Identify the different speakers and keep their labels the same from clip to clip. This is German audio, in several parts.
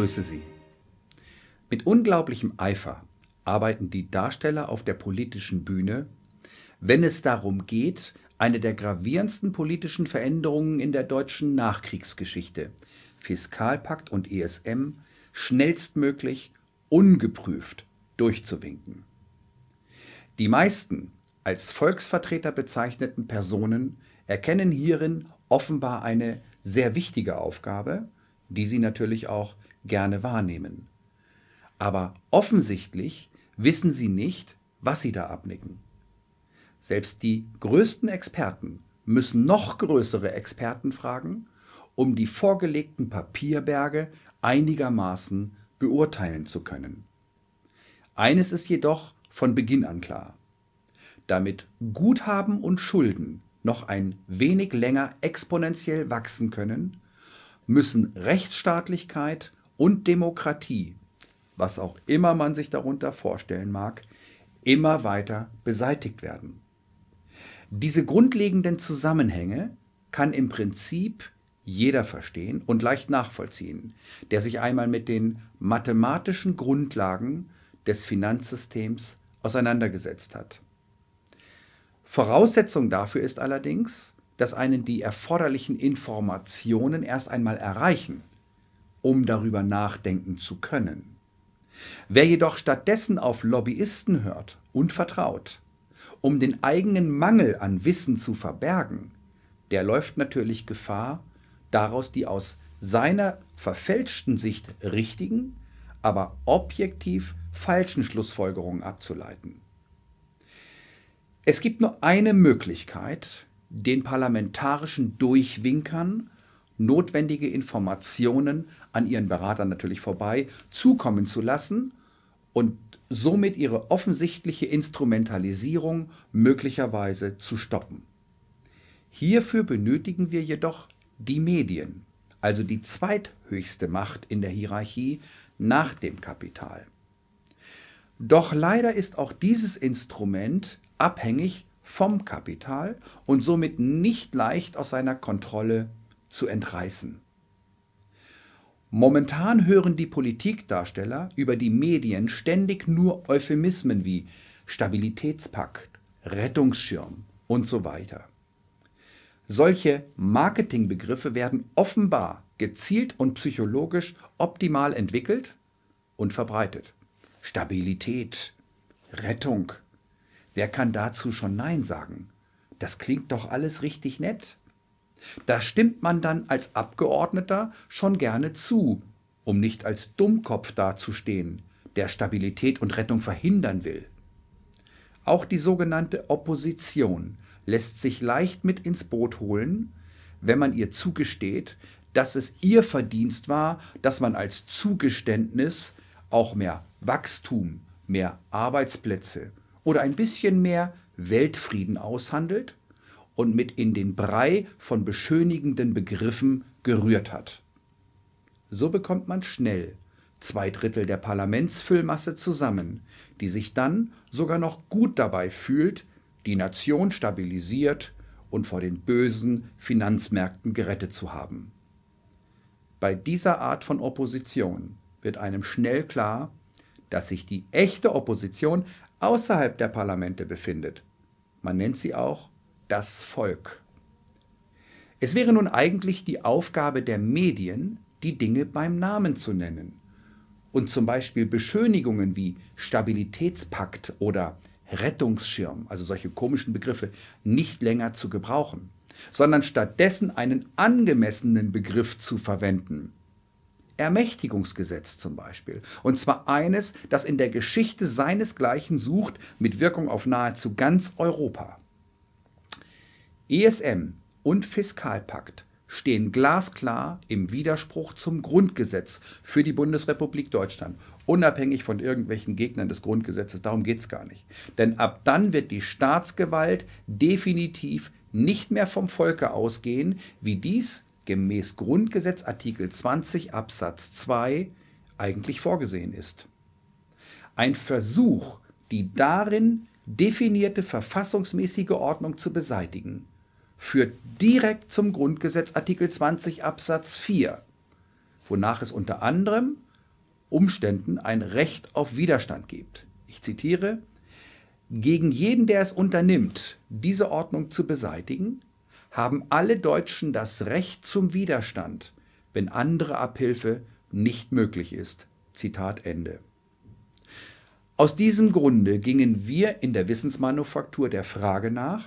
Speaker 1: grüße Sie. Mit unglaublichem Eifer arbeiten die Darsteller auf der politischen Bühne, wenn es darum geht, eine der gravierendsten politischen Veränderungen in der deutschen Nachkriegsgeschichte, Fiskalpakt und ESM, schnellstmöglich ungeprüft durchzuwinken. Die meisten als Volksvertreter bezeichneten Personen erkennen hierin offenbar eine sehr wichtige Aufgabe, die sie natürlich auch gerne wahrnehmen. Aber offensichtlich wissen sie nicht, was sie da abnicken. Selbst die größten Experten müssen noch größere Experten fragen, um die vorgelegten Papierberge einigermaßen beurteilen zu können. Eines ist jedoch von Beginn an klar. Damit Guthaben und Schulden noch ein wenig länger exponentiell wachsen können, müssen Rechtsstaatlichkeit und und Demokratie, was auch immer man sich darunter vorstellen mag, immer weiter beseitigt werden. Diese grundlegenden Zusammenhänge kann im Prinzip jeder verstehen und leicht nachvollziehen, der sich einmal mit den mathematischen Grundlagen des Finanzsystems auseinandergesetzt hat. Voraussetzung dafür ist allerdings, dass einen die erforderlichen Informationen erst einmal erreichen um darüber nachdenken zu können. Wer jedoch stattdessen auf Lobbyisten hört und vertraut, um den eigenen Mangel an Wissen zu verbergen, der läuft natürlich Gefahr, daraus die aus seiner verfälschten Sicht richtigen, aber objektiv falschen Schlussfolgerungen abzuleiten. Es gibt nur eine Möglichkeit, den parlamentarischen Durchwinkern notwendige Informationen an ihren Beratern natürlich vorbei zukommen zu lassen und somit ihre offensichtliche Instrumentalisierung möglicherweise zu stoppen. Hierfür benötigen wir jedoch die Medien, also die zweithöchste Macht in der Hierarchie nach dem Kapital. Doch leider ist auch dieses Instrument abhängig vom Kapital und somit nicht leicht aus seiner Kontrolle zu entreißen. Momentan hören die Politikdarsteller über die Medien ständig nur Euphemismen wie Stabilitätspakt, Rettungsschirm und so weiter. Solche Marketingbegriffe werden offenbar gezielt und psychologisch optimal entwickelt und verbreitet. Stabilität, Rettung. Wer kann dazu schon Nein sagen? Das klingt doch alles richtig nett. Da stimmt man dann als Abgeordneter schon gerne zu, um nicht als Dummkopf dazustehen, der Stabilität und Rettung verhindern will. Auch die sogenannte Opposition lässt sich leicht mit ins Boot holen, wenn man ihr zugesteht, dass es ihr Verdienst war, dass man als Zugeständnis auch mehr Wachstum, mehr Arbeitsplätze oder ein bisschen mehr Weltfrieden aushandelt und mit in den Brei von beschönigenden Begriffen gerührt hat. So bekommt man schnell zwei Drittel der Parlamentsfüllmasse zusammen, die sich dann sogar noch gut dabei fühlt, die Nation stabilisiert und vor den bösen Finanzmärkten gerettet zu haben. Bei dieser Art von Opposition wird einem schnell klar, dass sich die echte Opposition außerhalb der Parlamente befindet. Man nennt sie auch das Volk. Es wäre nun eigentlich die Aufgabe der Medien, die Dinge beim Namen zu nennen und zum Beispiel Beschönigungen wie Stabilitätspakt oder Rettungsschirm, also solche komischen Begriffe, nicht länger zu gebrauchen, sondern stattdessen einen angemessenen Begriff zu verwenden. Ermächtigungsgesetz zum Beispiel. Und zwar eines, das in der Geschichte seinesgleichen sucht, mit Wirkung auf nahezu ganz Europa. ESM und Fiskalpakt stehen glasklar im Widerspruch zum Grundgesetz für die Bundesrepublik Deutschland, unabhängig von irgendwelchen Gegnern des Grundgesetzes. Darum geht es gar nicht. Denn ab dann wird die Staatsgewalt definitiv nicht mehr vom Volke ausgehen, wie dies gemäß Grundgesetz Artikel 20 Absatz 2 eigentlich vorgesehen ist. Ein Versuch, die darin definierte verfassungsmäßige Ordnung zu beseitigen, führt direkt zum Grundgesetz Artikel 20 Absatz 4, wonach es unter anderem Umständen ein Recht auf Widerstand gibt. Ich zitiere, gegen jeden, der es unternimmt, diese Ordnung zu beseitigen, haben alle Deutschen das Recht zum Widerstand, wenn andere Abhilfe nicht möglich ist. Zitat Ende. Aus diesem Grunde gingen wir in der Wissensmanufaktur der Frage nach,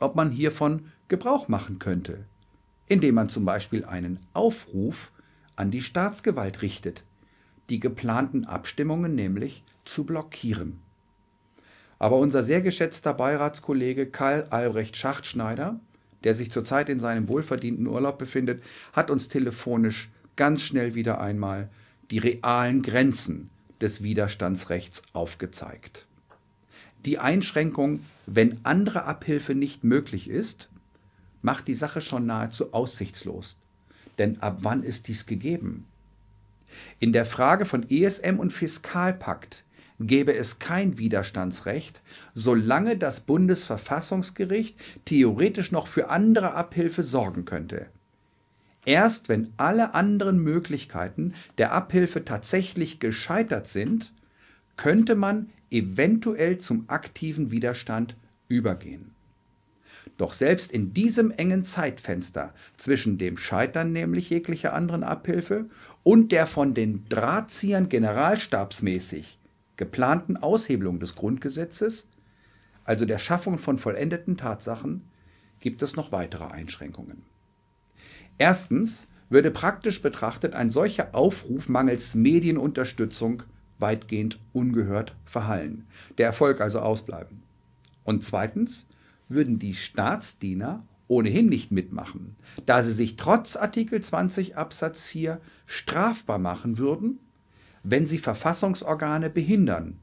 Speaker 1: ob man hiervon Gebrauch machen könnte, indem man zum Beispiel einen Aufruf an die Staatsgewalt richtet, die geplanten Abstimmungen nämlich zu blockieren. Aber unser sehr geschätzter Beiratskollege Karl Albrecht Schachtschneider, der sich zurzeit in seinem wohlverdienten Urlaub befindet, hat uns telefonisch ganz schnell wieder einmal die realen Grenzen des Widerstandsrechts aufgezeigt die Einschränkung, wenn andere Abhilfe nicht möglich ist, macht die Sache schon nahezu aussichtslos. Denn ab wann ist dies gegeben? In der Frage von ESM und Fiskalpakt gäbe es kein Widerstandsrecht, solange das Bundesverfassungsgericht theoretisch noch für andere Abhilfe sorgen könnte. Erst wenn alle anderen Möglichkeiten der Abhilfe tatsächlich gescheitert sind, könnte man eventuell zum aktiven Widerstand übergehen. Doch selbst in diesem engen Zeitfenster zwischen dem Scheitern nämlich jeglicher anderen Abhilfe und der von den Drahtziehern generalstabsmäßig geplanten Aushebelung des Grundgesetzes, also der Schaffung von vollendeten Tatsachen, gibt es noch weitere Einschränkungen. Erstens würde praktisch betrachtet ein solcher Aufruf mangels Medienunterstützung weitgehend ungehört verhallen, der Erfolg also ausbleiben. Und zweitens würden die Staatsdiener ohnehin nicht mitmachen, da sie sich trotz Artikel 20 Absatz 4 strafbar machen würden, wenn sie Verfassungsorgane behindern,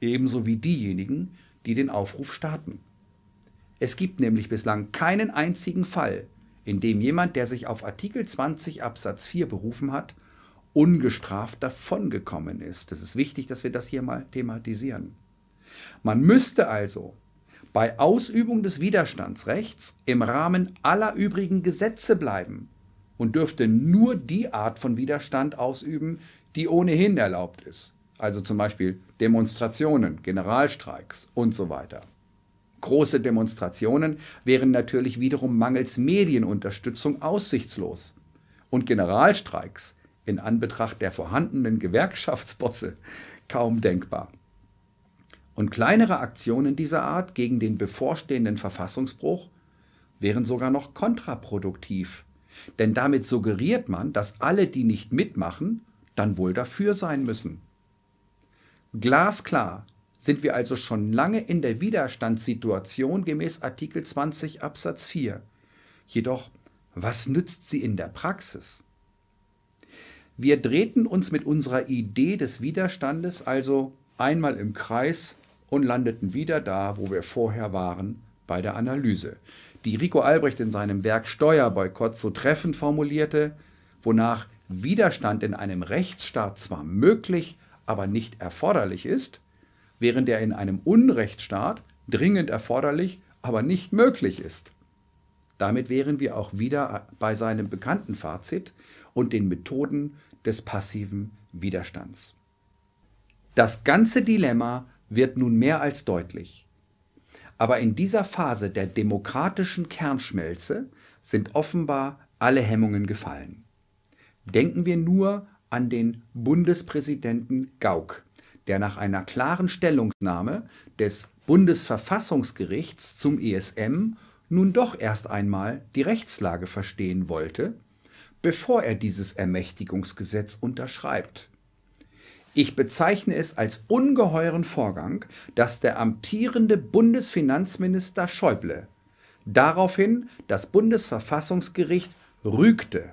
Speaker 1: ebenso wie diejenigen, die den Aufruf starten. Es gibt nämlich bislang keinen einzigen Fall, in dem jemand, der sich auf Artikel 20 Absatz 4 berufen hat, ungestraft davongekommen ist. Es ist wichtig, dass wir das hier mal thematisieren. Man müsste also bei Ausübung des Widerstandsrechts im Rahmen aller übrigen Gesetze bleiben und dürfte nur die Art von Widerstand ausüben, die ohnehin erlaubt ist. Also zum Beispiel Demonstrationen, Generalstreiks und so weiter. Große Demonstrationen wären natürlich wiederum mangels Medienunterstützung aussichtslos. Und Generalstreiks in Anbetracht der vorhandenen Gewerkschaftsbosse kaum denkbar. Und kleinere Aktionen dieser Art gegen den bevorstehenden Verfassungsbruch wären sogar noch kontraproduktiv. Denn damit suggeriert man, dass alle, die nicht mitmachen, dann wohl dafür sein müssen. Glasklar sind wir also schon lange in der Widerstandssituation gemäß Artikel 20 Absatz 4. Jedoch, was nützt sie in der Praxis? Wir drehten uns mit unserer Idee des Widerstandes also einmal im Kreis und landeten wieder da, wo wir vorher waren, bei der Analyse, die Rico Albrecht in seinem Werk Steuerboykott so treffend formulierte, wonach Widerstand in einem Rechtsstaat zwar möglich, aber nicht erforderlich ist, während er in einem Unrechtsstaat dringend erforderlich, aber nicht möglich ist. Damit wären wir auch wieder bei seinem bekannten Fazit und den Methoden des passiven Widerstands. Das ganze Dilemma wird nun mehr als deutlich. Aber in dieser Phase der demokratischen Kernschmelze sind offenbar alle Hemmungen gefallen. Denken wir nur an den Bundespräsidenten Gauck, der nach einer klaren Stellungnahme des Bundesverfassungsgerichts zum ESM nun doch erst einmal die Rechtslage verstehen wollte, bevor er dieses Ermächtigungsgesetz unterschreibt. Ich bezeichne es als ungeheuren Vorgang, dass der amtierende Bundesfinanzminister Schäuble daraufhin das Bundesverfassungsgericht rügte.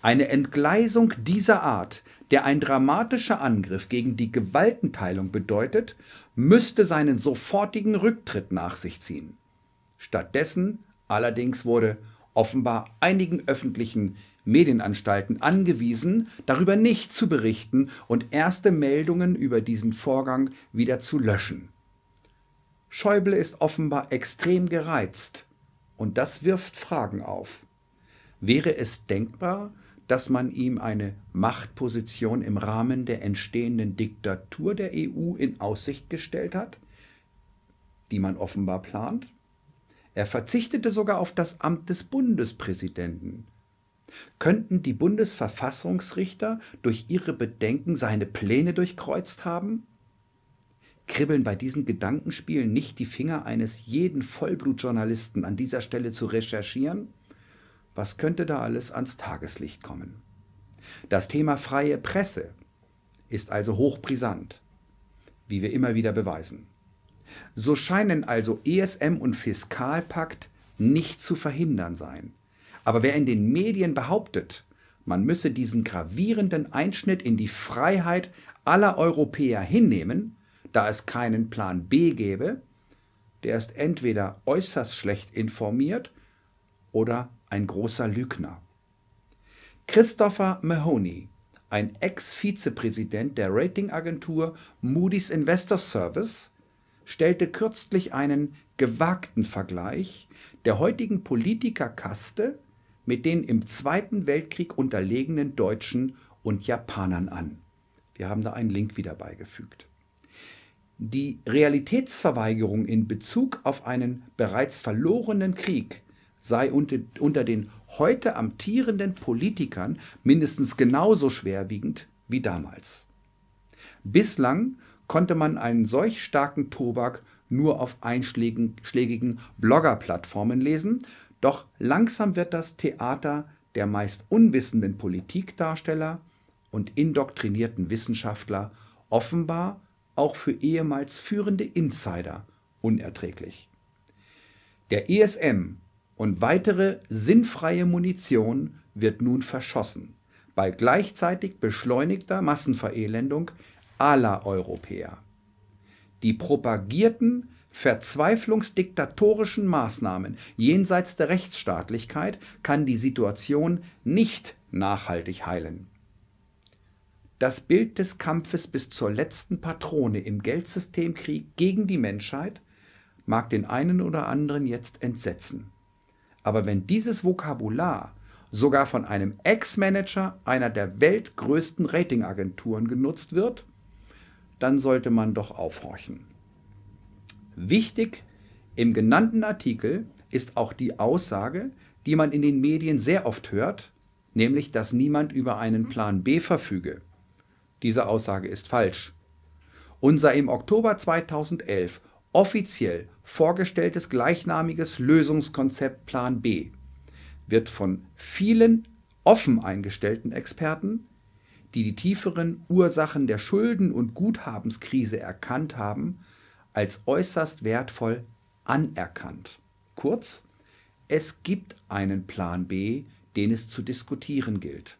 Speaker 1: Eine Entgleisung dieser Art, der ein dramatischer Angriff gegen die Gewaltenteilung bedeutet, müsste seinen sofortigen Rücktritt nach sich ziehen. Stattdessen allerdings wurde offenbar einigen öffentlichen Medienanstalten angewiesen, darüber nicht zu berichten und erste Meldungen über diesen Vorgang wieder zu löschen. Schäuble ist offenbar extrem gereizt und das wirft Fragen auf. Wäre es denkbar, dass man ihm eine Machtposition im Rahmen der entstehenden Diktatur der EU in Aussicht gestellt hat, die man offenbar plant? Er verzichtete sogar auf das Amt des Bundespräsidenten. Könnten die Bundesverfassungsrichter durch ihre Bedenken seine Pläne durchkreuzt haben? Kribbeln bei diesen Gedankenspielen nicht die Finger eines jeden Vollblutjournalisten an dieser Stelle zu recherchieren? Was könnte da alles ans Tageslicht kommen? Das Thema freie Presse ist also hochbrisant, wie wir immer wieder beweisen. So scheinen also ESM und Fiskalpakt nicht zu verhindern sein. Aber wer in den Medien behauptet, man müsse diesen gravierenden Einschnitt in die Freiheit aller Europäer hinnehmen, da es keinen Plan B gäbe, der ist entweder äußerst schlecht informiert oder ein großer Lügner. Christopher Mahoney, ein Ex-Vizepräsident der Ratingagentur Moody's Investor Service, stellte kürzlich einen gewagten Vergleich der heutigen Politikerkaste mit den im Zweiten Weltkrieg unterlegenen Deutschen und Japanern an. Wir haben da einen Link wieder beigefügt. Die Realitätsverweigerung in Bezug auf einen bereits verlorenen Krieg sei unter, unter den heute amtierenden Politikern mindestens genauso schwerwiegend wie damals. Bislang konnte man einen solch starken Tobak nur auf einschlägigen Bloggerplattformen lesen, doch langsam wird das Theater der meist unwissenden Politikdarsteller und indoktrinierten Wissenschaftler offenbar auch für ehemals führende Insider unerträglich. Der ESM und weitere sinnfreie Munition wird nun verschossen, bei gleichzeitig beschleunigter Massenverelendung aller Europäer. Die propagierten verzweiflungsdiktatorischen Maßnahmen jenseits der Rechtsstaatlichkeit kann die Situation nicht nachhaltig heilen. Das Bild des Kampfes bis zur letzten Patrone im Geldsystemkrieg gegen die Menschheit mag den einen oder anderen jetzt entsetzen. Aber wenn dieses Vokabular sogar von einem Ex-Manager einer der weltgrößten Ratingagenturen genutzt wird, dann sollte man doch aufhorchen. Wichtig im genannten Artikel ist auch die Aussage, die man in den Medien sehr oft hört, nämlich dass niemand über einen Plan B verfüge. Diese Aussage ist falsch. Unser im Oktober 2011 offiziell vorgestelltes gleichnamiges Lösungskonzept Plan B wird von vielen offen eingestellten Experten die die tieferen Ursachen der Schulden- und Guthabenskrise erkannt haben, als äußerst wertvoll anerkannt. Kurz, es gibt einen Plan B, den es zu diskutieren gilt.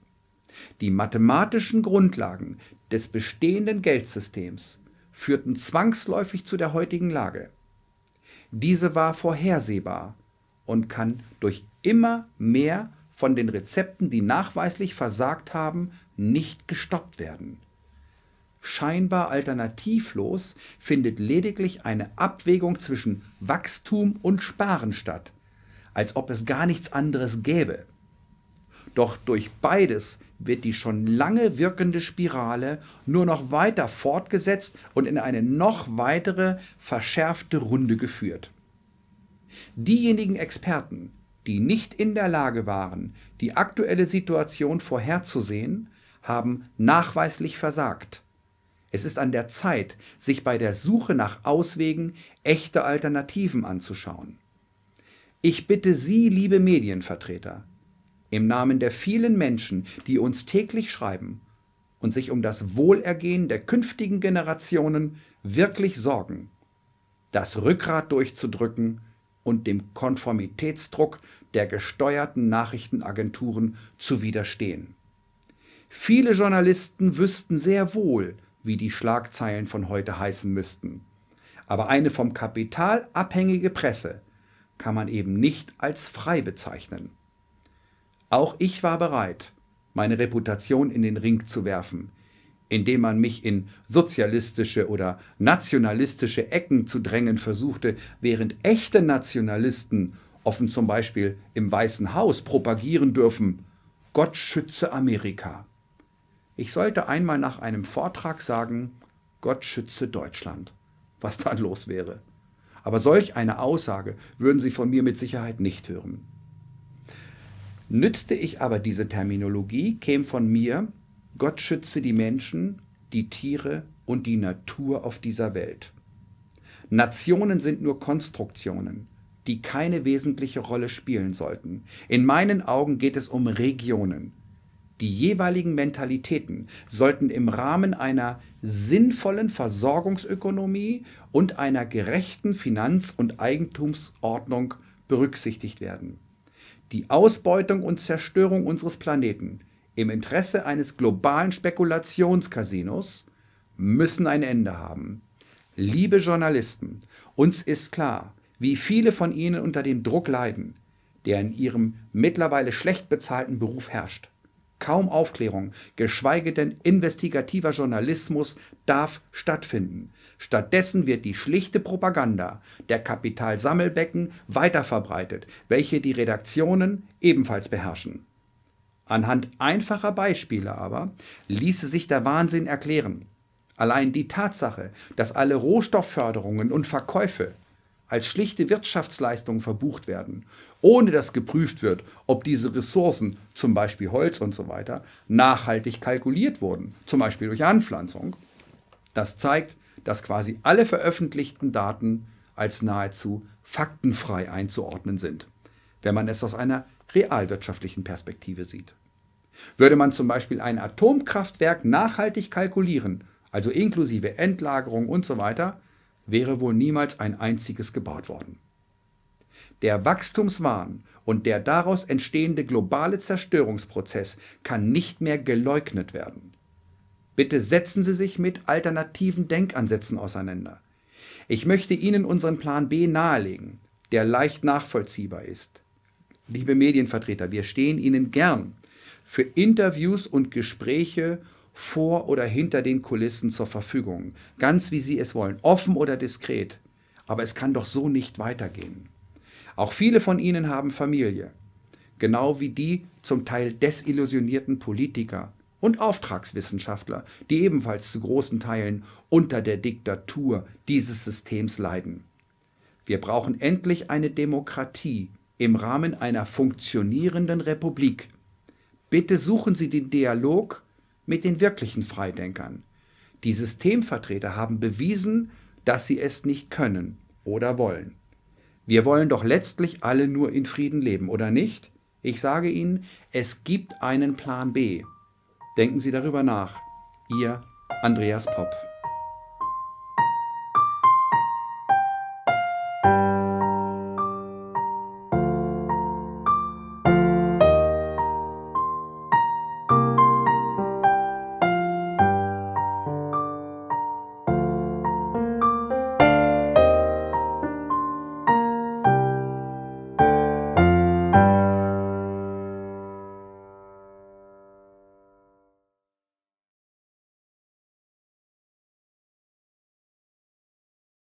Speaker 1: Die mathematischen Grundlagen des bestehenden Geldsystems führten zwangsläufig zu der heutigen Lage. Diese war vorhersehbar und kann durch immer mehr von den Rezepten, die nachweislich versagt haben, nicht gestoppt werden. Scheinbar alternativlos findet lediglich eine Abwägung zwischen Wachstum und Sparen statt, als ob es gar nichts anderes gäbe. Doch durch beides wird die schon lange wirkende Spirale nur noch weiter fortgesetzt und in eine noch weitere verschärfte Runde geführt. Diejenigen Experten, die nicht in der Lage waren, die aktuelle Situation vorherzusehen, haben nachweislich versagt. Es ist an der Zeit, sich bei der Suche nach Auswegen echte Alternativen anzuschauen. Ich bitte Sie, liebe Medienvertreter, im Namen der vielen Menschen, die uns täglich schreiben und sich um das Wohlergehen der künftigen Generationen wirklich sorgen, das Rückgrat durchzudrücken und dem Konformitätsdruck der gesteuerten Nachrichtenagenturen zu widerstehen. Viele Journalisten wüssten sehr wohl, wie die Schlagzeilen von heute heißen müssten. Aber eine vom Kapital abhängige Presse kann man eben nicht als frei bezeichnen. Auch ich war bereit, meine Reputation in den Ring zu werfen, indem man mich in sozialistische oder nationalistische Ecken zu drängen versuchte, während echte Nationalisten offen zum Beispiel im Weißen Haus propagieren dürfen, Gott schütze Amerika. Ich sollte einmal nach einem Vortrag sagen, Gott schütze Deutschland, was dann los wäre. Aber solch eine Aussage würden Sie von mir mit Sicherheit nicht hören. Nützte ich aber diese Terminologie, käme von mir, Gott schütze die Menschen, die Tiere und die Natur auf dieser Welt. Nationen sind nur Konstruktionen, die keine wesentliche Rolle spielen sollten. In meinen Augen geht es um Regionen, die jeweiligen Mentalitäten sollten im Rahmen einer sinnvollen Versorgungsökonomie und einer gerechten Finanz- und Eigentumsordnung berücksichtigt werden. Die Ausbeutung und Zerstörung unseres Planeten im Interesse eines globalen Spekulationscasinos müssen ein Ende haben. Liebe Journalisten, uns ist klar, wie viele von Ihnen unter dem Druck leiden, der in Ihrem mittlerweile schlecht bezahlten Beruf herrscht. Kaum Aufklärung, geschweige denn investigativer Journalismus darf stattfinden. Stattdessen wird die schlichte Propaganda der Kapitalsammelbecken weiterverbreitet, welche die Redaktionen ebenfalls beherrschen. Anhand einfacher Beispiele aber ließe sich der Wahnsinn erklären. Allein die Tatsache, dass alle Rohstoffförderungen und Verkäufe als schlichte Wirtschaftsleistung verbucht werden, ohne dass geprüft wird, ob diese Ressourcen, zum Beispiel Holz und so weiter, nachhaltig kalkuliert wurden, zum Beispiel durch Anpflanzung. Das zeigt, dass quasi alle veröffentlichten Daten als nahezu faktenfrei einzuordnen sind, wenn man es aus einer realwirtschaftlichen Perspektive sieht. Würde man zum Beispiel ein Atomkraftwerk nachhaltig kalkulieren, also inklusive Endlagerung und so weiter, wäre wohl niemals ein einziges gebaut worden. Der Wachstumswahn und der daraus entstehende globale Zerstörungsprozess kann nicht mehr geleugnet werden. Bitte setzen Sie sich mit alternativen Denkansätzen auseinander. Ich möchte Ihnen unseren Plan B nahelegen, der leicht nachvollziehbar ist. Liebe Medienvertreter, wir stehen Ihnen gern für Interviews und Gespräche vor oder hinter den Kulissen zur Verfügung, ganz wie sie es wollen, offen oder diskret. Aber es kann doch so nicht weitergehen. Auch viele von ihnen haben Familie, genau wie die zum Teil desillusionierten Politiker und Auftragswissenschaftler, die ebenfalls zu großen Teilen unter der Diktatur dieses Systems leiden. Wir brauchen endlich eine Demokratie im Rahmen einer funktionierenden Republik. Bitte suchen Sie den Dialog mit den wirklichen Freidenkern. Die Systemvertreter haben bewiesen, dass sie es nicht können oder wollen. Wir wollen doch letztlich alle nur in Frieden leben, oder nicht? Ich sage Ihnen, es gibt einen Plan B. Denken Sie darüber nach. Ihr Andreas Popp.